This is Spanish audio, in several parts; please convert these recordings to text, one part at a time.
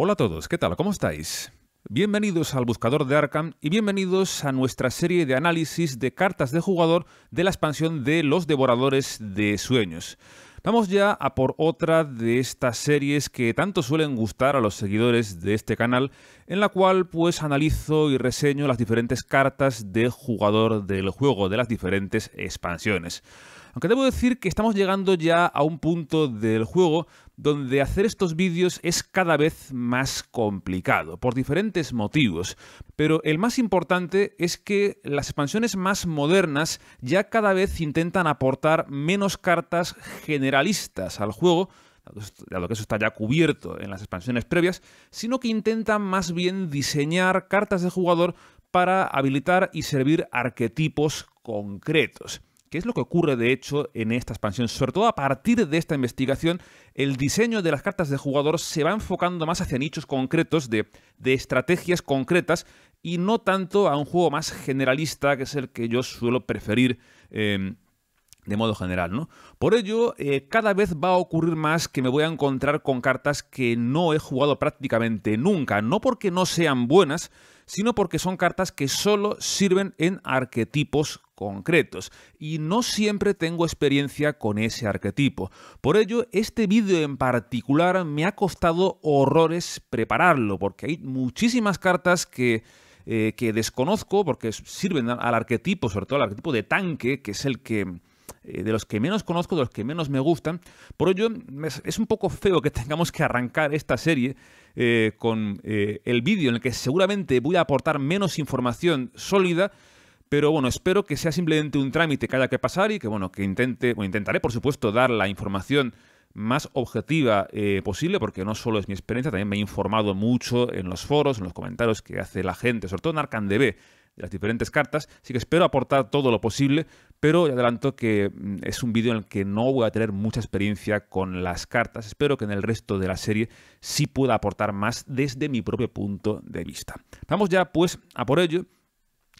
Hola a todos, ¿qué tal? ¿Cómo estáis? Bienvenidos al Buscador de Arkham y bienvenidos a nuestra serie de análisis de cartas de jugador de la expansión de los Devoradores de Sueños. Vamos ya a por otra de estas series que tanto suelen gustar a los seguidores de este canal, en la cual pues analizo y reseño las diferentes cartas de jugador del juego, de las diferentes expansiones. Aunque debo decir que estamos llegando ya a un punto del juego donde hacer estos vídeos es cada vez más complicado, por diferentes motivos, pero el más importante es que las expansiones más modernas ya cada vez intentan aportar menos cartas generalistas al juego, dado que eso está ya cubierto en las expansiones previas, sino que intentan más bien diseñar cartas de jugador para habilitar y servir arquetipos concretos que es lo que ocurre de hecho en esta expansión. Sobre todo a partir de esta investigación, el diseño de las cartas de jugador se va enfocando más hacia nichos concretos, de, estrategias concretas, y no tanto a un juego más generalista, que es el que yo suelo preferir. Em, de modo general, ¿no? Por ello, eh, cada vez va a ocurrir más que me voy a encontrar con cartas que no he jugado prácticamente nunca, no porque no sean buenas, sino porque son cartas que solo sirven en arquetipos concretos y no siempre tengo experiencia con ese arquetipo. Por ello, este vídeo en particular me ha costado horrores prepararlo porque hay muchísimas cartas que eh, que desconozco porque sirven al arquetipo, sobre todo al arquetipo de tanque, que es el que eh, de los que menos conozco, de los que menos me gustan. Por ello, es un poco feo que tengamos que arrancar esta serie eh, con eh, el vídeo en el que seguramente voy a aportar menos información sólida. Pero bueno, espero que sea simplemente un trámite que haya que pasar y que bueno, que intente, o intentaré por supuesto dar la información más objetiva posible, porque no solo es mi experiencia, también me he informado mucho en los foros, en los comentarios que hace la gente, sobre todo en ArcanDB, las diferentes cartas, así que espero aportar todo lo posible, pero adelanto que mm, es un vídeo en el que no voy a tener mucha experiencia con las cartas, espero que en el resto de la serie sí pueda aportar más desde mi propio punto de vista. Vamos ya pues a por ello.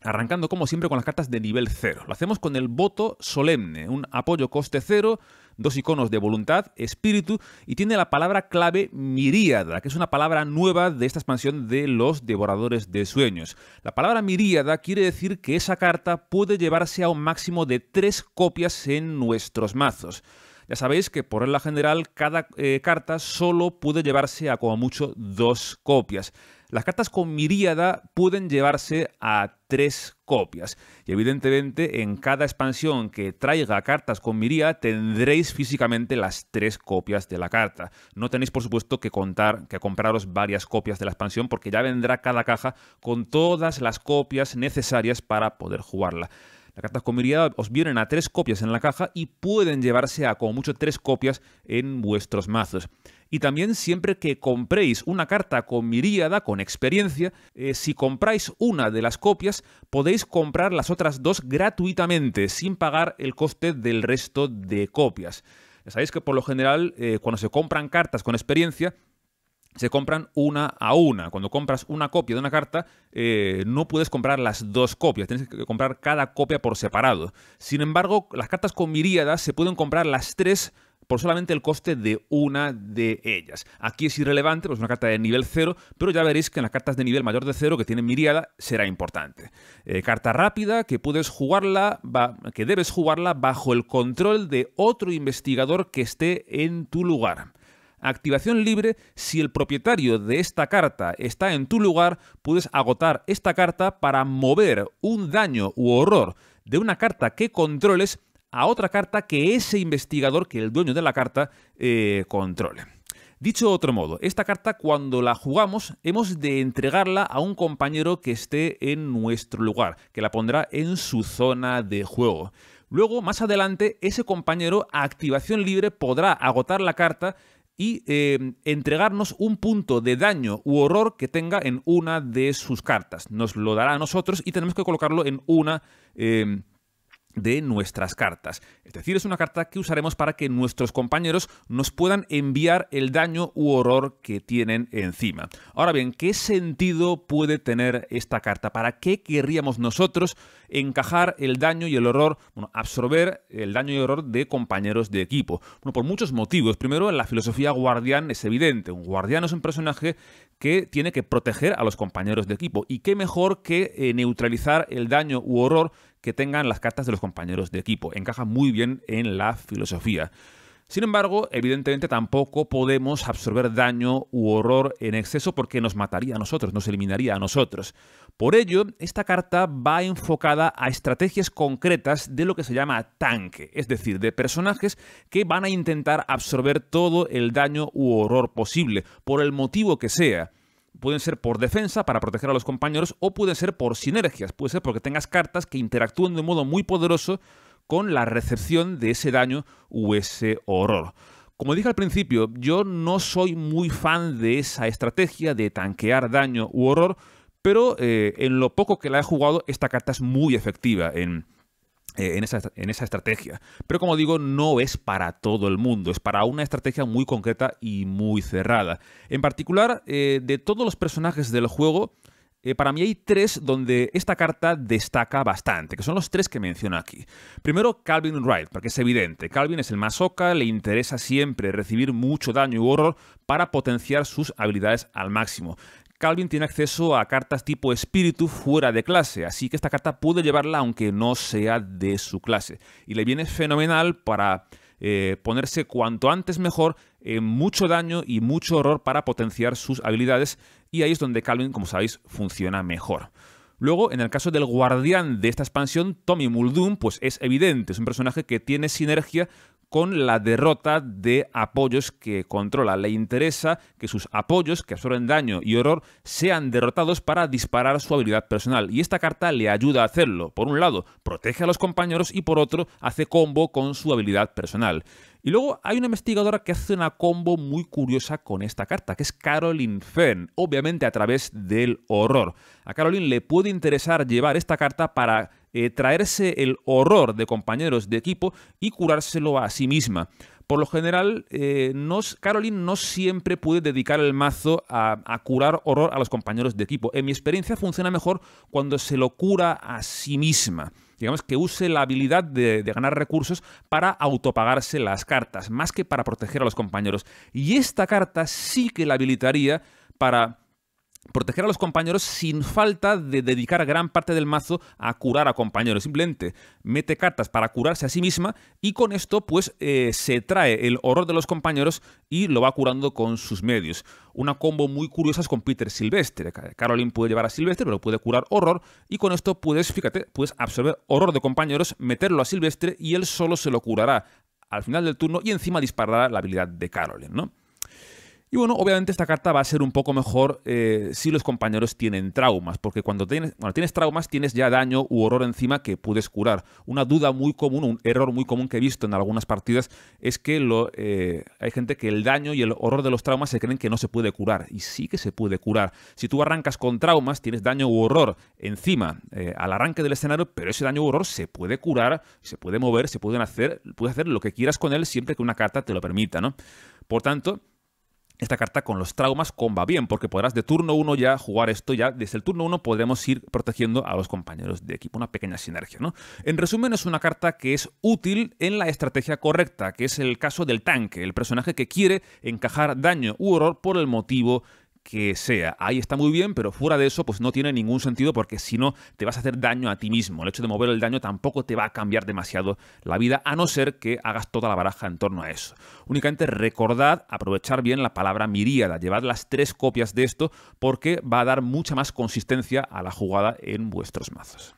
Arrancando como siempre con las cartas de nivel 0. Lo hacemos con el voto solemne, un apoyo coste 0, dos iconos de voluntad, espíritu y tiene la palabra clave miríada, que es una palabra nueva de esta expansión de los devoradores de sueños. La palabra miríada quiere decir que esa carta puede llevarse a un máximo de tres copias en nuestros mazos. Ya sabéis que por regla general cada eh, carta solo puede llevarse a como mucho dos copias. Las cartas con Miríada pueden llevarse a tres copias. Y evidentemente en cada expansión que traiga cartas con Miríada tendréis físicamente las tres copias de la carta. No tenéis por supuesto que contar, que compraros varias copias de la expansión porque ya vendrá cada caja con todas las copias necesarias para poder jugarla. Las cartas con Miriada os vienen a tres copias en la caja y pueden llevarse a como mucho tres copias en vuestros mazos. Y también siempre que compréis una carta con miríada, con experiencia, eh, si compráis una de las copias, podéis comprar las otras dos gratuitamente, sin pagar el coste del resto de copias. sabéis que por lo general, eh, cuando se compran cartas con experiencia, se compran una a una. Cuando compras una copia de una carta, eh, no puedes comprar las dos copias, tienes que comprar cada copia por separado. Sin embargo, las cartas con miríadas se pueden comprar las tres por solamente el coste de una de ellas. Aquí es irrelevante, pues una carta de nivel 0, pero ya veréis que en las cartas de nivel mayor de 0 que tienen miriada será importante. Eh, carta rápida que puedes jugarla, que debes jugarla bajo el control de otro investigador que esté en tu lugar. Activación libre, si el propietario de esta carta está en tu lugar, puedes agotar esta carta para mover un daño u horror de una carta que controles a otra carta que ese investigador, que el dueño de la carta, eh, controle. Dicho de otro modo, esta carta cuando la jugamos hemos de entregarla a un compañero que esté en nuestro lugar, que la pondrá en su zona de juego. Luego, más adelante, ese compañero a activación libre podrá agotar la carta y eh, entregarnos un punto de daño u horror que tenga en una de sus cartas. Nos lo dará a nosotros y tenemos que colocarlo en una... Eh, de nuestras cartas. Es decir, es una carta que usaremos para que nuestros compañeros nos puedan enviar el daño u horror que tienen encima. Ahora bien, ¿qué sentido puede tener esta carta? ¿Para qué querríamos nosotros encajar el daño y el horror, bueno, absorber el daño y horror de compañeros de equipo? Bueno, por muchos motivos. Primero, la filosofía guardián es evidente. Un guardián es un personaje que tiene que proteger a los compañeros de equipo. ¿Y qué mejor que eh, neutralizar el daño u horror que tengan las cartas de los compañeros de equipo. Encaja muy bien en la filosofía. Sin embargo, evidentemente tampoco podemos absorber daño u horror en exceso porque nos mataría a nosotros, nos eliminaría a nosotros. Por ello, esta carta va enfocada a estrategias concretas de lo que se llama tanque, es decir, de personajes que van a intentar absorber todo el daño u horror posible, por el motivo que sea pueden ser por defensa para proteger a los compañeros o pueden ser por sinergias, puede ser porque tengas cartas que interactúen de modo muy poderoso con la recepción de ese daño o ese horror. Como dije al principio, yo no soy muy fan de esa estrategia de tanquear daño u horror, pero eh, en lo poco que la he jugado, esta carta es muy efectiva en eh, en esa, estrategia. Pero como digo, no es para todo el mundo, es para una estrategia muy concreta y muy cerrada. En particular, eh, de todos los personajes del juego, eh, para mí hay tres donde esta carta destaca bastante, que son los tres que menciono aquí. Primero, Calvin Wright, porque es evidente, Calvin es el masoca, le interesa siempre recibir mucho daño y horror para potenciar sus habilidades al máximo. Calvin tiene acceso a cartas tipo espíritu fuera de clase, así que esta carta puede llevarla aunque no sea de su clase. Y le viene fenomenal para eh, ponerse cuanto antes mejor en eh, mucho daño y mucho horror para potenciar sus habilidades. Y ahí es donde Calvin, como sabéis, funciona mejor. Luego, en el caso del guardián de esta expansión, Tommy Muldoon, pues es evidente, es un personaje que tiene sinergia con la derrota de apoyos que controla. Le interesa que sus apoyos, que absorben daño y horror, sean derrotados para disparar su habilidad personal. Y esta carta le ayuda a hacerlo. Por un lado, protege a los compañeros y por otro, hace combo con su habilidad personal. Y luego hay una investigadora que hace una combo muy curiosa con esta carta, que es Caroline Fenn, obviamente a través del horror. A Caroline le puede interesar llevar esta carta para eh, traerse el horror de compañeros de equipo y curárselo a sí misma. Por lo general, eh, Caroline no siempre puede dedicar el mazo a, curar horror a los compañeros de equipo. En mi experiencia funciona mejor cuando se lo cura a sí misma digamos, que use la habilidad de, ganar recursos para autopagarse las cartas, más que para proteger a los compañeros. Y esta carta sí que la habilitaría para proteger a los compañeros sin falta de dedicar gran parte del mazo a curar a compañeros. Simplemente mete cartas para curarse a sí misma y con esto pues eh, se trae el horror de los compañeros y lo va curando con sus medios. Una combo muy curiosa es con Peter Silvestre. Caroline puede llevar a Silvestre pero puede curar horror y con esto puedes, fíjate, puedes absorber horror de compañeros, meterlo a Silvestre y él solo se lo curará al final del turno y encima disparará la habilidad de Caroline, ¿no? Y bueno, obviamente esta carta va a ser un poco mejor eh, si los compañeros tienen traumas, porque cuando tienes, cuando tienes traumas tienes ya daño u horror encima que puedes curar. Una duda muy común, un error muy común que he visto en algunas partidas es que lo, eh, hay gente que el daño y el horror de los traumas se creen que no se puede curar, y sí que se puede curar. Si tú arrancas con traumas, tienes daño u horror encima eh, al arranque del escenario, pero ese daño u horror se puede curar, se puede mover, se pueden hacer, puede hacer lo que quieras con él siempre que una carta te lo permita, ¿no? Por tanto, esta carta con los traumas comba bien, porque podrás de turno 1 ya jugar esto, ya desde el turno 1 podremos ir protegiendo a los compañeros de equipo, una pequeña sinergia, ¿no? En resumen, es una carta que es útil en la estrategia correcta, que es el caso del tanque, el personaje que quiere encajar daño u horror por el motivo que sea. Ahí está muy bien, pero fuera de eso, pues no tiene ningún sentido porque si no, te vas a hacer daño a ti mismo. El hecho de mover el daño tampoco te va a cambiar demasiado la vida, a no ser que hagas toda la baraja en torno a eso. Únicamente recordad aprovechar bien la palabra miríada, llevad las tres copias de esto porque va a dar mucha más consistencia a la jugada en vuestros mazos.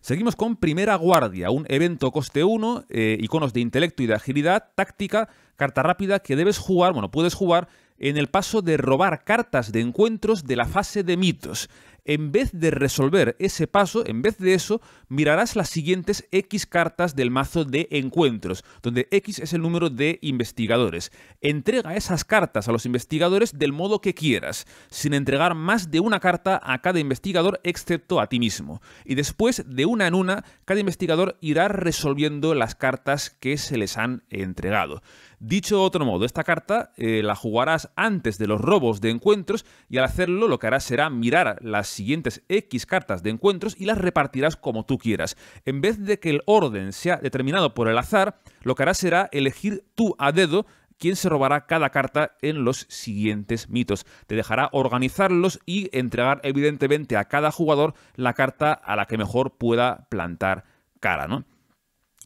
Seguimos con Primera Guardia, un evento coste 1, eh, iconos de intelecto y de agilidad, táctica, carta rápida que debes jugar, bueno, puedes jugar en el paso de robar cartas de encuentros de la fase de mitos. En vez de resolver ese paso, en vez de eso, mirarás las siguientes X cartas del mazo de encuentros, donde X es el número de investigadores. Entrega esas cartas a los investigadores del modo que quieras, sin entregar más de una carta a cada investigador excepto a ti mismo. Y después, de una en una, cada investigador irá resolviendo las cartas que se les han entregado. Dicho de otro modo, esta carta eh, la jugarás antes de los robos de encuentros y al hacerlo lo que harás será mirar las siguientes X cartas de encuentros y las repartirás como tú quieras. En vez de que el orden sea determinado por el azar, lo que harás será elegir tú a dedo quién se robará cada carta en los siguientes mitos. Te dejará organizarlos y entregar evidentemente a cada jugador la carta a la que mejor pueda plantar cara, ¿no?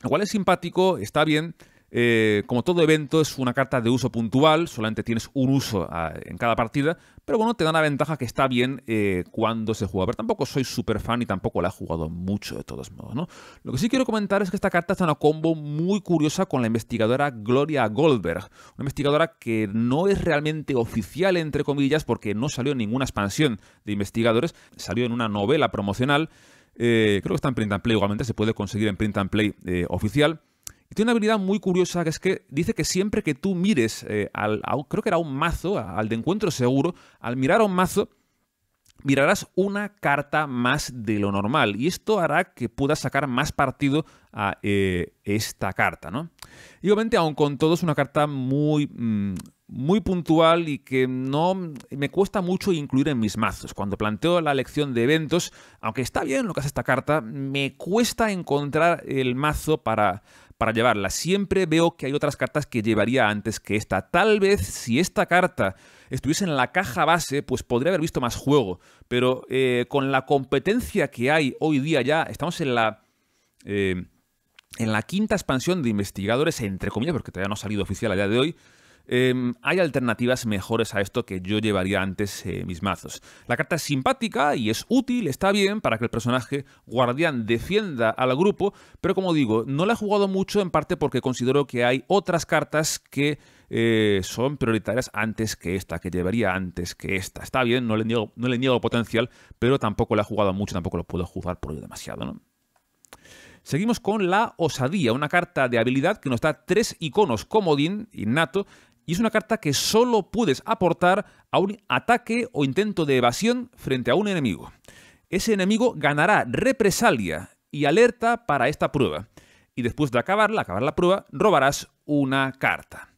Lo cual es simpático, está bien, eh, como todo evento es una carta de uso puntual, solamente tienes un uso ah, en cada partida, pero bueno, te da una ventaja que está bien eh, cuando se juega. Pero tampoco soy súper fan y tampoco la he jugado mucho de todos modos, Lo que sí quiero comentar es que esta carta está en una combo muy curiosa con la investigadora Gloria Goldberg, una investigadora que no es realmente oficial, entre comillas, porque no salió en ninguna expansión de investigadores, salió en una novela promocional. Eh, creo que está en Print and Play igualmente, se puede conseguir en Print and Play oficial tiene una habilidad muy curiosa que es que dice que siempre que tú mires eh, al, creo que era un mazo, al de encuentro seguro, al mirar a un mazo, mirarás una carta más de lo normal. Y esto hará que puedas sacar más partido a eh, esta carta, ¿no? Y obviamente, aun con todo, es una carta muy. Mm, muy puntual y que no me cuesta mucho incluir en mis mazos. Cuando planteo la elección de eventos, aunque está bien lo que hace esta carta, me cuesta encontrar el mazo para, para llevarla. Siempre veo que hay otras cartas que llevaría antes que esta. Tal vez si esta carta estuviese en la caja base, pues podría haber visto más juego. Pero eh, con la competencia que hay hoy día ya, estamos en la... Eh, en la quinta expansión de investigadores, entre comillas, porque todavía no ha salido oficial a día de hoy, Em, hay alternativas mejores a esto que yo llevaría antes eh, mis mazos. La carta es simpática y es útil, está bien para que el personaje guardián defienda al grupo, pero como digo, no la he jugado mucho en parte porque considero que hay otras cartas que eh, son prioritarias antes que esta, que llevaría antes que esta. Está bien, no le niego, no le niego potencial, pero tampoco la he jugado mucho, tampoco lo puedo jugar por ello demasiado, ¿no? Seguimos con la osadía, una carta de habilidad que nos da tres iconos comodín innato y es una carta que solo puedes aportar a un ataque o intento de evasión frente a un enemigo. Ese enemigo ganará represalia y alerta para esta prueba, y después de acabarla, acabar la prueba, robarás una carta.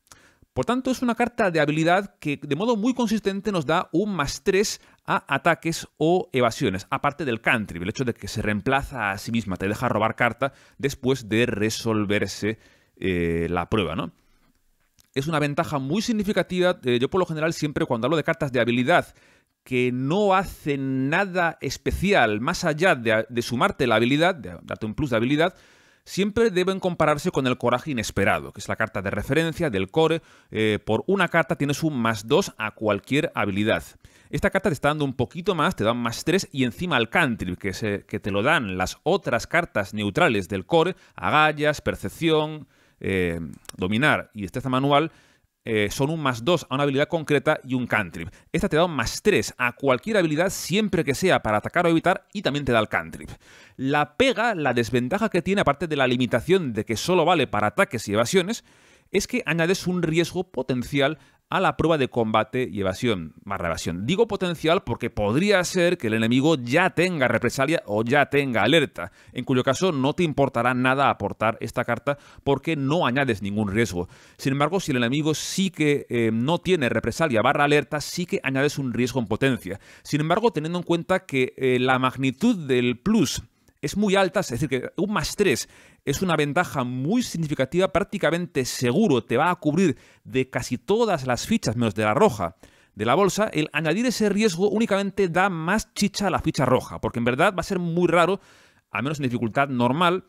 Por tanto, es una carta de habilidad que de modo muy consistente nos da un más 3 a ataques o evasiones, aparte del country, el hecho de que se reemplaza a sí misma, te deja robar carta después de resolverse eh, la prueba, ¿no? es una ventaja muy significativa. Eh, yo por lo general siempre cuando hablo de cartas de habilidad que no hacen nada especial más allá de, sumarte la habilidad, de darte un plus de habilidad, siempre deben compararse con el coraje inesperado, que es la carta de referencia del core. Eh, por una carta tienes un más 2 a cualquier habilidad. Esta carta te está dando un poquito más, te dan más 3 y encima al cantrip, que, eh, que te lo dan las otras cartas neutrales del core, agallas, percepción, eh, dominar y destreza manual, eh, son un más 2 a una habilidad concreta y un cantrip. Esta te da un más 3 a cualquier habilidad siempre que sea para atacar o evitar y también te da el cantrip. La pega, la desventaja que tiene, aparte de la limitación de que solo vale para ataques y evasiones, es que añades un riesgo potencial a la prueba de combate y evasión, barra evasión. Digo potencial porque podría ser que el enemigo ya tenga represalia o ya tenga alerta, en cuyo caso no te importará nada aportar esta carta porque no añades ningún riesgo. Sin embargo, si el enemigo sí que eh, no tiene represalia barra alerta, sí que añades un riesgo en potencia. Sin embargo, teniendo en cuenta que eh, la magnitud del plus es muy alta, es decir, que un más 3 es una ventaja muy significativa, prácticamente seguro, te va a cubrir de casi todas las fichas, menos de la roja de la bolsa, el añadir ese riesgo únicamente da más chicha a la ficha roja, porque en verdad va a ser muy raro, al menos en dificultad normal,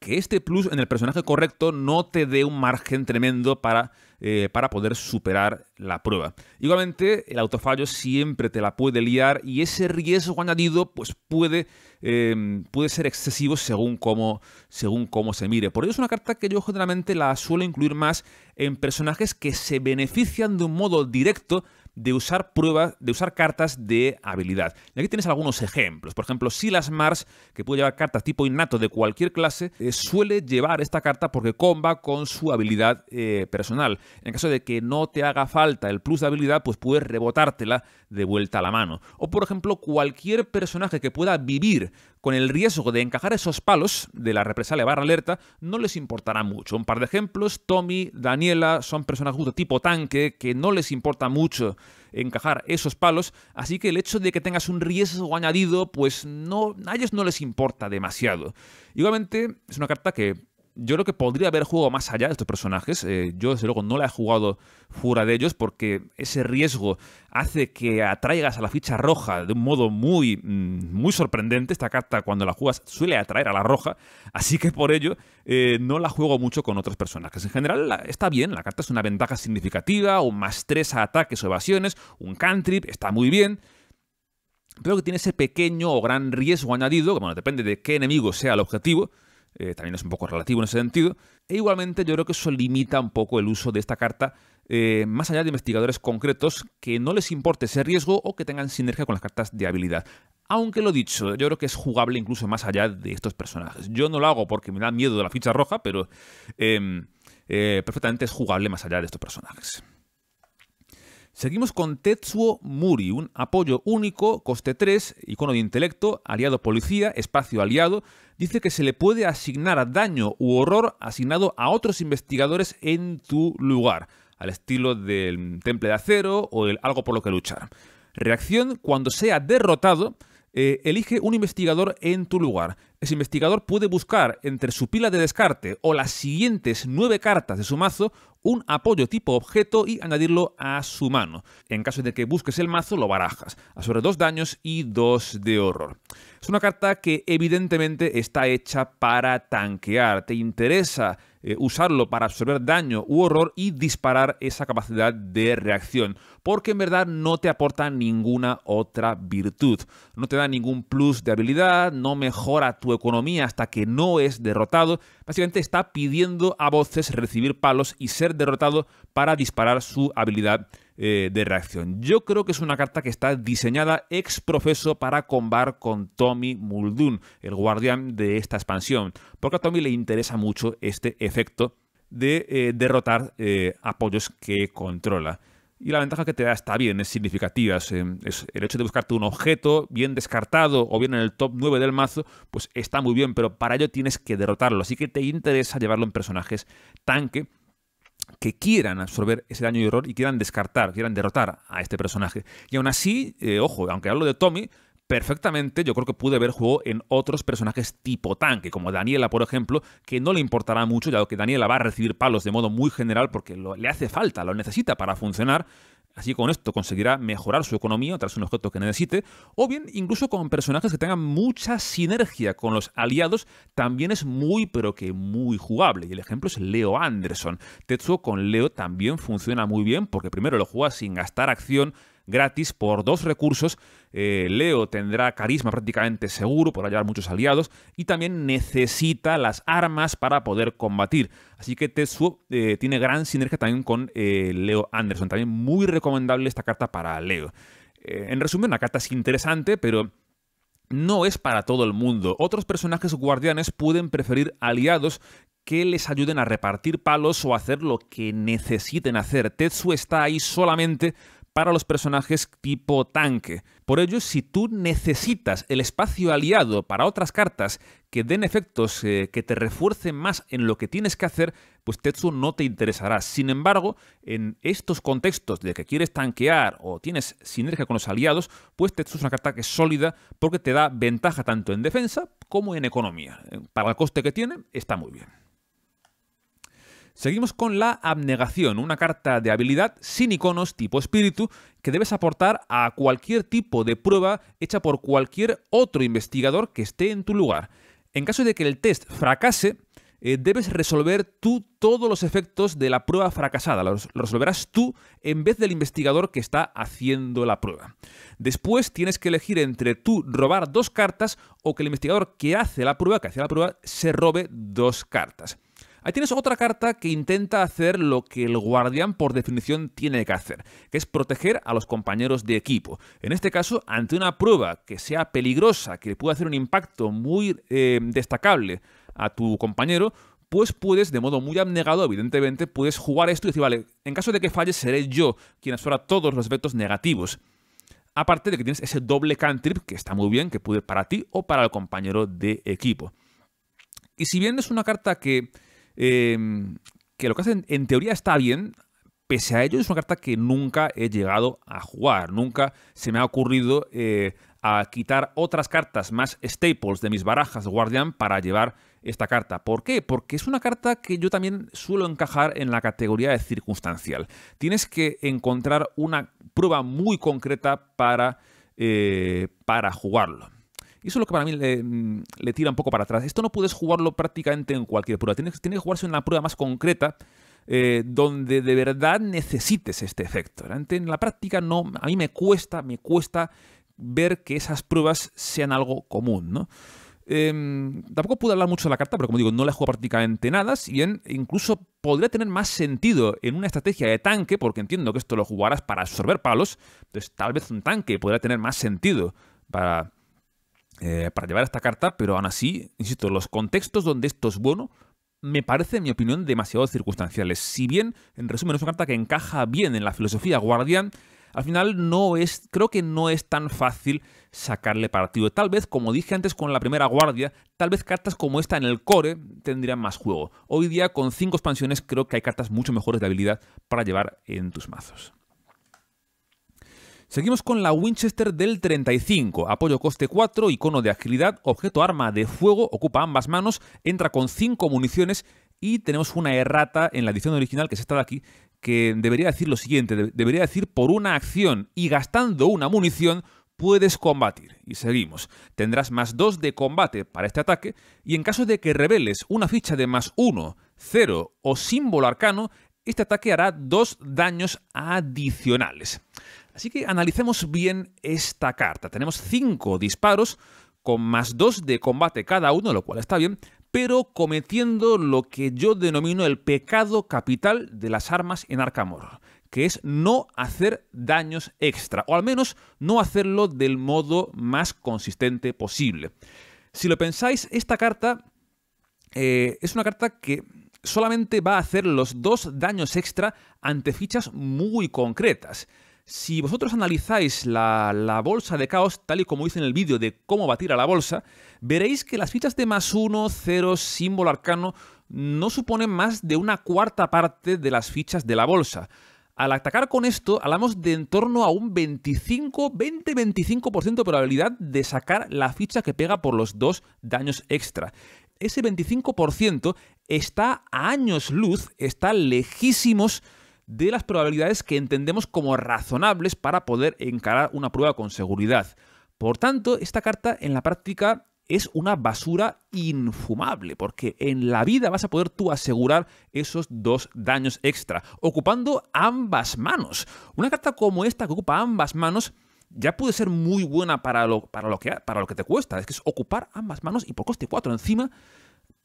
que este plus en el personaje correcto no te dé un margen tremendo para eh, para poder superar la prueba. Igualmente, el autofallo siempre te la puede liar y ese riesgo añadido pues puede, em, puede ser excesivo según cómo, según cómo se mire. Por ello es una carta que yo generalmente la suelo incluir más en personajes que se benefician de un modo directo de usar pruebas, de usar cartas de habilidad. Y aquí tienes algunos ejemplos. Por ejemplo, Silas Mars, que puede llevar cartas tipo innato de cualquier clase, eh, suele llevar esta carta porque comba con su habilidad eh, personal. En caso de que no te haga falta el plus de habilidad, pues puedes rebotártela de vuelta a la mano. O por ejemplo, cualquier personaje que pueda vivir con el riesgo de encajar esos palos de la represalia barra alerta, no les importará mucho. Un par de ejemplos, Tommy, Daniela, son personas de tipo tanque que no les importa mucho encajar esos palos, así que el hecho de que tengas un riesgo añadido, pues no, a ellos no les importa demasiado. Igualmente, es una carta que yo creo que podría haber jugado más allá de estos personajes. Eh, yo, desde luego, no la he jugado fuera de ellos porque ese riesgo hace que atraigas a la ficha roja de un modo muy, mm, muy sorprendente. Esta carta, cuando la juegas, suele atraer a la roja. Así que por ello, eh, no la juego mucho con otros personajes. En general, está bien. La carta es una ventaja significativa, un más 3 a ataques o evasiones, un cantrip, está muy bien pero que tiene ese pequeño o gran riesgo añadido, bueno, depende de qué enemigo sea el objetivo, eh, también es un poco relativo en ese sentido, e igualmente yo creo que eso limita un poco el uso de esta carta, eh, más allá de investigadores concretos que no les importe ese riesgo o que tengan sinergia con las cartas de habilidad. Aunque lo dicho, yo creo que es jugable incluso más allá de estos personajes. Yo no lo hago porque me da miedo de la ficha roja, pero eh, perfectamente es jugable más allá de estos personajes. Seguimos con Tetsuo Muri, un apoyo único, coste 3, icono de intelecto, aliado policía, espacio aliado. Dice que se le puede asignar daño u horror asignado a otros investigadores en tu lugar, al estilo del temple de acero o el algo por lo que luchar. Reacción, cuando sea derrotado, eh, elige un investigador en tu lugar. Ese investigador puede buscar entre su pila de descarte o las siguientes nueve cartas de su mazo un apoyo tipo objeto y añadirlo a su mano. En caso de que busques el mazo, lo barajas, a sobre dos daños y dos de horror. Es una carta que evidentemente está hecha para tanquear. Te interesa eh, usarlo para absorber daño u horror y disparar esa capacidad de reacción, porque en verdad no te aporta ninguna otra virtud, no te da ningún plus de habilidad, no mejora tu economía hasta que no es derrotado, básicamente está pidiendo a voces recibir palos y ser derrotado para disparar su habilidad eh, de reacción. Yo creo que es una carta que está diseñada ex profeso para combar con Tommy Muldoon, el guardián de esta expansión, porque a Tommy le interesa mucho este efecto de eh, derrotar eh, apoyos que controla. Y la ventaja que te da está bien, es significativa. Es, em, el hecho de buscarte un objeto bien descartado o bien en el top 9 del mazo, pues está muy bien, pero para ello tienes que derrotarlo. Así que te interesa llevarlo en personajes tanque que quieran absorber ese daño y error y quieran descartar, quieran derrotar a este personaje. Y aún así, eh, ojo, aunque hablo de Tommy, perfectamente yo creo que pude ver juego en otros personajes tipo tanque, como Daniela, por ejemplo, que no le importará mucho, ya que Daniela va a recibir palos de modo muy general porque le hace falta, lo necesita para funcionar, Así con esto conseguirá mejorar su economía tras un objeto que necesite, o bien incluso con personajes que tengan mucha sinergia con los aliados, también es muy pero que muy jugable. Y el ejemplo es Leo Anderson. Tetsuo con Leo también funciona muy bien porque primero lo juega sin gastar acción gratis por dos recursos eh, Leo tendrá carisma prácticamente seguro por hallar muchos aliados y también necesita las armas para poder combatir. Así que Tetsuo eh, tiene gran sinergia también con eh, Leo Anderson. También muy recomendable esta carta para Leo. en resumen, la carta es interesante, pero no es para todo el mundo. Otros personajes guardianes pueden preferir aliados que les ayuden a repartir palos o hacer lo que necesiten hacer. Tetsu está ahí solamente para los personajes tipo tanque. Por ello, si tú necesitas el espacio aliado para otras cartas que den efectos eh, que te refuercen más en lo que tienes que hacer, pues Tetsu no te interesará. Sin embargo, en estos contextos de que quieres tanquear o tienes sinergia con los aliados, pues Tetsu es una carta que es sólida porque te da ventaja tanto en defensa como en economía. Eh, para el coste que tiene, está muy bien. Seguimos con la abnegación, una carta de habilidad sin iconos tipo espíritu que debes aportar a cualquier tipo de prueba hecha por cualquier otro investigador que esté en tu lugar. En caso de que el test fracase, eh, debes resolver tú todos los efectos de la prueba fracasada. Los resolverás tú en vez del investigador que está haciendo la prueba. Después tienes que elegir entre tú robar dos cartas o que el investigador que hace la prueba, que hace la prueba, se robe dos cartas. Ahí tienes otra carta que intenta hacer lo que el guardián por definición tiene que hacer, que es proteger a los compañeros de equipo. En este caso, ante una prueba que sea peligrosa, que pueda hacer un impacto muy eh, destacable a tu compañero, pues puedes, de modo muy abnegado, evidentemente, puedes jugar esto y decir, vale, en caso de que falles, seré yo quien absorba todos los vetos negativos. Aparte de que tienes ese doble cantrip que está muy bien, que puede para ti o para el compañero de equipo. Y si bien es una carta que Em, que lo que hacen en teoría está bien, pese a ello es una carta que nunca he llegado a jugar, nunca se me ha ocurrido eh, a quitar otras cartas más staples de mis barajas Guardian para llevar esta carta. ¿Por qué? Porque es una carta que yo también suelo encajar en la categoría de circunstancial. Tienes que encontrar una prueba muy concreta para, eh, para jugarlo. Y eso es lo que para mí mm, le, tira un poco para atrás. Esto no puedes jugarlo prácticamente en cualquier prueba. Tiene, que jugarse en una prueba más concreta eh, donde de verdad necesites este efecto. En la práctica no, a mí me cuesta, me cuesta ver que esas pruebas sean algo común, em, tampoco pude hablar mucho de la carta, pero como digo, no la juego prácticamente nada. incluso podría tener más sentido en una estrategia de tanque, porque entiendo que esto lo jugarás para absorber palos, entonces tal vez un tanque podría tener más sentido para eh, para llevar esta carta, pero aún así, insisto, los contextos donde esto es bueno me parece, en mi opinión, demasiado circunstanciales. Si bien, en resumen, es una carta que encaja bien en la filosofía guardián, al final no es, creo que no es tan fácil sacarle partido. Tal vez, como dije antes con la primera guardia, tal vez cartas como esta en el core tendrían más juego. Hoy día, con cinco expansiones, creo que hay cartas mucho mejores de habilidad para llevar en tus mazos. Seguimos con la Winchester del 35, apoyo coste 4, icono de agilidad, objeto arma de fuego, ocupa ambas manos, entra con 5 municiones y tenemos una errata en la edición original que es esta de aquí, que debería decir lo siguiente, debería decir por una acción y gastando una munición puedes combatir. Y seguimos. Tendrás más 2 de combate para este ataque y en caso de que reveles una ficha de más 1, 0 o símbolo arcano, este ataque hará 2 daños adicionales. Así que analicemos bien esta carta. Tenemos 5 disparos con más 2 de combate cada uno, lo cual está bien, pero cometiendo lo que yo denomino el pecado capital de las armas en Arcamor, que es no hacer daños extra, o al menos no hacerlo del modo más consistente posible. Si lo pensáis, esta carta eh, es una carta que solamente va a hacer los dos daños extra ante fichas muy concretas. Si vosotros analizáis la, bolsa de caos, tal y como hice en el vídeo de cómo batir a la bolsa, veréis que las fichas de más 1, 0, símbolo arcano, no suponen más de una cuarta parte de las fichas de la bolsa. Al atacar con esto, hablamos de en torno a un 25, 20-25% de probabilidad de sacar la ficha que pega por los dos daños extra. Ese 25% está a años luz, está lejísimos de las probabilidades que entendemos como razonables para poder encarar una prueba con seguridad. Por tanto, esta carta en la práctica es una basura infumable, porque en la vida vas a poder tú asegurar esos dos daños extra, ocupando ambas manos. Una carta como esta que ocupa ambas manos ya puede ser muy buena para lo, para lo, que, para lo que te cuesta, es que es ocupar ambas manos y por coste 4 encima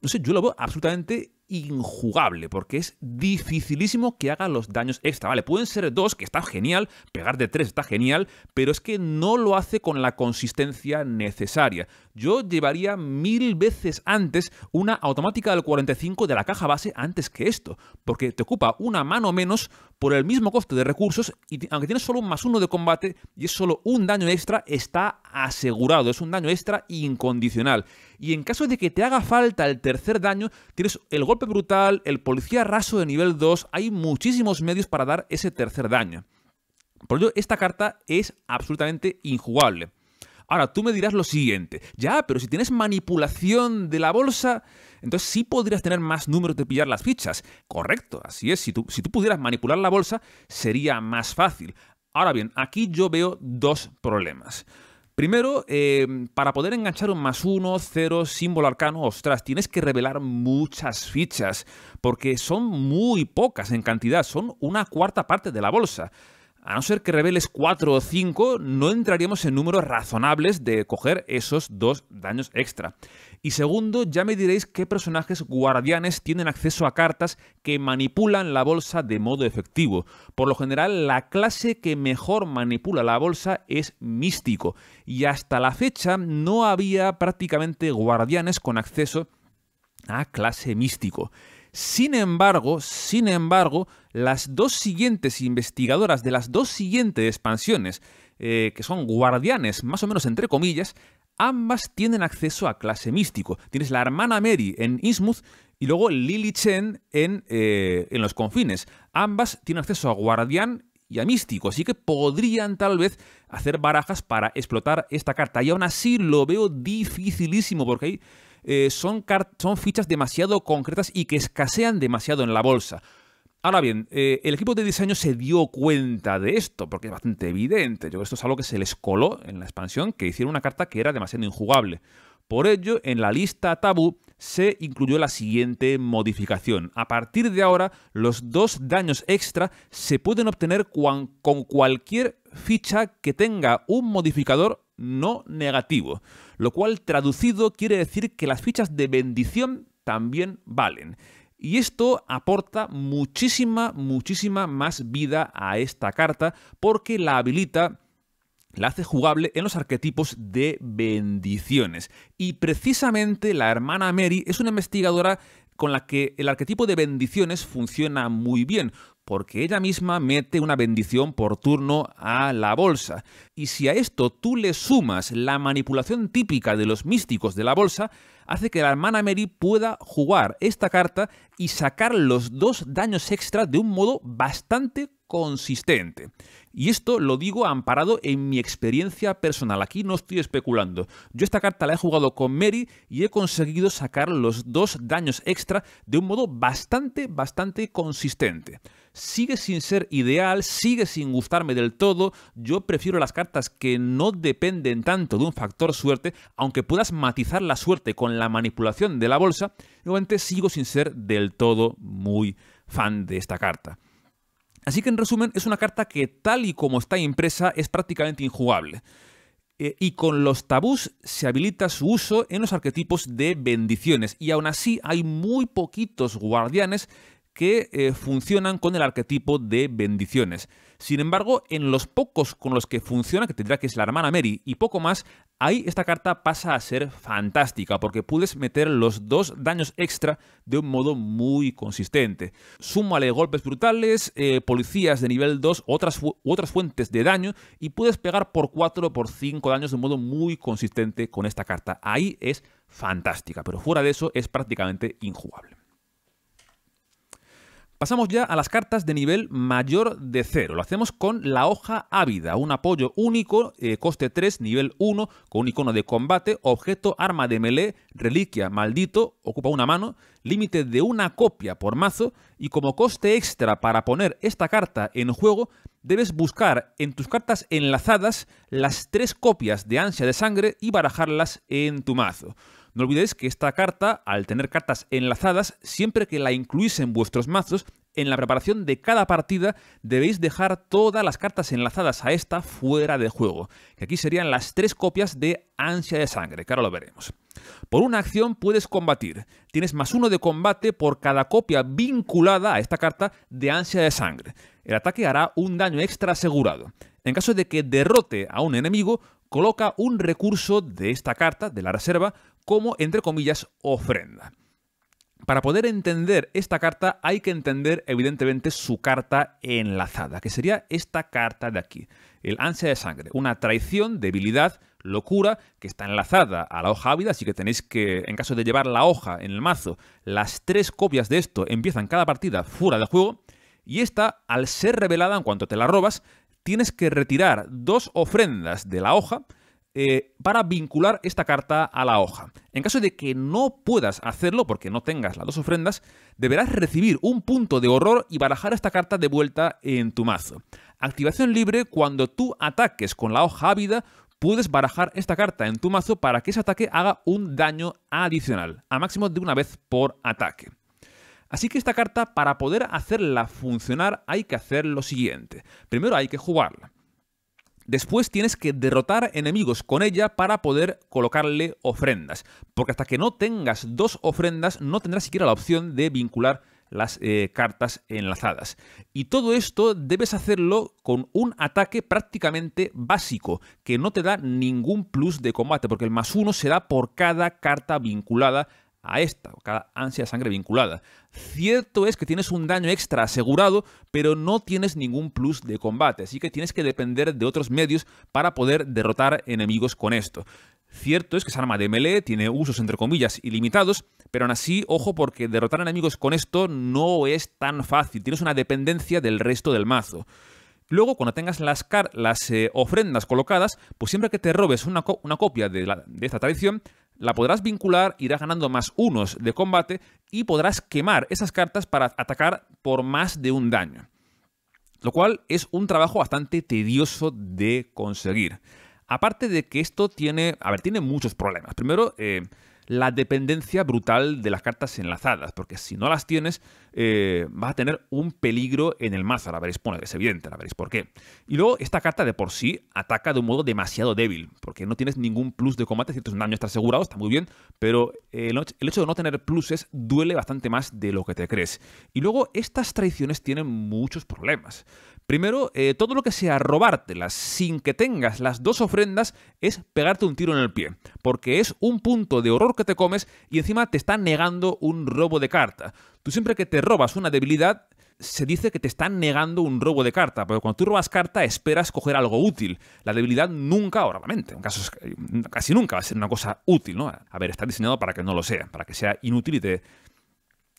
no sé, yo lo veo absolutamente injugable, porque es dificilísimo que haga los daños extra. Vale, pueden ser dos, que está genial, pegar de tres está genial, pero es que no lo hace con la consistencia necesaria. Yo llevaría mil veces antes una automática del 45 de la caja base antes que esto, porque te ocupa una mano menos por el mismo coste de recursos, y aunque tienes solo un más uno de combate y es solo un daño extra, está asegurado, es un daño extra incondicional y en caso de que te haga falta el tercer daño, tienes el golpe brutal, el policía raso de nivel 2, hay muchísimos medios para dar ese tercer daño. Por ello, esta carta es absolutamente injugable. Ahora, tú me dirás lo siguiente, ya, pero si tienes manipulación de la bolsa, entonces sí podrías tener más números de pillar las fichas. Correcto, así es, si tú, si tú pudieras manipular la bolsa, sería más fácil. Ahora bien, aquí yo veo dos problemas. Primero, em, para poder enganchar un más uno, cero, símbolo arcano, ostras, tienes que revelar muchas fichas, porque son muy pocas en cantidad, son una cuarta parte de la bolsa. A no ser que reveles 4 o 5, no entraríamos en números razonables de coger esos dos daños extra. Y segundo, ya me diréis qué personajes guardianes tienen acceso a cartas que manipulan la bolsa de modo efectivo. Por lo general, la clase que mejor manipula la bolsa es místico, y hasta la fecha no había prácticamente guardianes con acceso a clase místico. Sin embargo, sin embargo, las dos siguientes investigadoras de las dos siguientes expansiones, eh, que son guardianes, más o menos entre comillas, ambas tienen acceso a clase místico. Tienes la hermana Mary en Innsmouth y luego Lily Chen en, eh, en los confines. Ambas tienen acceso a guardián y a místico, así que podrían tal vez hacer barajas para explotar esta carta. Y aún así lo veo dificilísimo porque eh, son fichas demasiado concretas y que escasean demasiado en la bolsa. Ahora bien, eh, el equipo de diseño se dio cuenta de esto, porque es bastante evidente. Yo esto es algo que se les coló en la expansión, que hicieron una carta que era demasiado injugable. Por ello, en la lista tabú se incluyó la siguiente modificación. A partir de ahora, los dos daños extra se pueden obtener con cualquier ficha que tenga un modificador no negativo, lo cual traducido quiere decir que las fichas de bendición también valen. Y esto aporta muchísima, muchísima más vida a esta carta porque la habilita la hace jugable en los arquetipos de bendiciones. Y precisamente la hermana Mary es una investigadora con la que el arquetipo de bendiciones funciona muy bien, porque ella misma mete una bendición por turno a la bolsa. Y si a esto tú le sumas la manipulación típica de los místicos de la bolsa, hace que la hermana Mary pueda jugar esta carta y sacar los dos daños extra de un modo bastante consistente. Y esto lo digo amparado en mi experiencia personal, aquí no estoy especulando. Yo esta carta la he jugado con Mary y he conseguido sacar los dos daños extra de un modo bastante, bastante consistente sigue sin ser ideal, sigue sin gustarme del todo. Yo prefiero las cartas que no dependen tanto de un factor suerte, aunque puedas matizar la suerte con la manipulación de la bolsa, igualmente sigo sin ser del todo muy fan de esta carta. Así que en resumen, es una carta que tal y como está impresa es prácticamente injugable eh, y con los tabús se habilita su uso en los arquetipos de bendiciones. Y aún así hay muy poquitos guardianes que eh, funcionan con el arquetipo de bendiciones. Sin embargo, en los pocos con los que funciona, que tendrá que ser la hermana Mary y poco más, ahí esta carta pasa a ser fantástica, porque puedes meter los dos daños extra de un modo muy consistente. Súmale golpes brutales, eh, policías de nivel 2 otras, otras fuentes de daño, y puedes pegar por 4 o por 5 daños de un modo muy consistente con esta carta. Ahí es fantástica, pero fuera de eso es prácticamente injugable. Pasamos ya a las cartas de nivel mayor de 0. Lo hacemos con la hoja ávida, un apoyo único, eh, coste 3, nivel 1, con un icono de combate, objeto, arma de melee, reliquia, maldito, ocupa una mano, límite de una copia por mazo y como coste extra para poner esta carta en juego, debes buscar en tus cartas enlazadas las tres copias de ansia de sangre y barajarlas en tu mazo. No olvidéis que esta carta, al tener cartas enlazadas, siempre que la incluís en vuestros mazos, en la preparación de cada partida debéis dejar todas las cartas enlazadas a esta fuera de juego, que aquí serían las tres copias de Ansia de Sangre, que ahora lo veremos. Por una acción puedes combatir. Tienes más uno de combate por cada copia vinculada a esta carta de Ansia de Sangre. El ataque hará un daño extra asegurado. En caso de que derrote a un enemigo, coloca un recurso de esta carta, de la reserva, como, entre comillas, ofrenda. Para poder entender esta carta hay que entender evidentemente su carta enlazada, que sería esta carta de aquí, el ansia de sangre, una traición, debilidad, locura, que está enlazada a la hoja ávida, así que tenéis que, en caso de llevar la hoja en el mazo, las tres copias de esto empiezan cada partida fuera de juego, y esta, al ser revelada en cuanto te la robas, tienes que retirar dos ofrendas de la hoja, eh, para vincular esta carta a la hoja. En caso de que no puedas hacerlo porque no tengas las dos ofrendas, deberás recibir un punto de horror y barajar esta carta de vuelta en tu mazo. Activación libre cuando tú ataques con la hoja ávida, puedes barajar esta carta en tu mazo para que ese ataque haga un daño adicional, a máximo de una vez por ataque. Así que esta carta, para poder hacerla funcionar, hay que hacer lo siguiente. Primero hay que jugarla. Después tienes que derrotar enemigos con ella para poder colocarle ofrendas, porque hasta que no tengas dos ofrendas no tendrás siquiera la opción de vincular las eh, cartas enlazadas. Y todo esto debes hacerlo con un ataque prácticamente básico, que no te da ningún plus de combate, porque el más uno se da por cada carta vinculada a esta, cada ansia de sangre vinculada. Cierto es que tienes un daño extra asegurado, pero no tienes ningún plus de combate, así que tienes que depender de otros medios para poder derrotar enemigos con esto. Cierto es que es arma de melee, tiene usos entre comillas ilimitados, pero aún así, ojo porque derrotar enemigos con esto no es tan fácil, tienes una dependencia del resto del mazo. Luego, cuando tengas las, las eh, ofrendas colocadas, pues siempre que te robes una, copia de esta tradición, la podrás vincular, irás ganando más unos de combate y podrás quemar esas cartas para atacar por más de un daño. Lo cual es un trabajo bastante tedioso de conseguir. Aparte de que esto tiene, a ver, tiene muchos problemas. Primero, eh, la dependencia brutal de las cartas enlazadas, porque si no las tienes, eh, vas a tener un peligro en el mazo, la veréis, bueno, es evidente, la veréis por qué. Y luego, esta carta de por sí ataca de un modo demasiado débil, porque no tienes ningún plus de combate, Si un daño está asegurado, está muy bien, pero el hecho de no tener pluses duele bastante más de lo que te crees. Y luego, estas traiciones tienen muchos problemas. Primero, eh, todo lo que sea robártelas sin que tengas las dos ofrendas es pegarte un tiro en el pie, porque es un punto de horror que te comes y encima te está negando un robo de carta. Tú siempre que te robas una debilidad, se dice que te están negando un robo de carta, pero cuando tú robas carta esperas coger algo útil. La debilidad nunca, o realmente, en casos mm, casi nunca va a ser una cosa útil, ¿no? A ver, está diseñado para que no lo sea, para que sea inútil y te,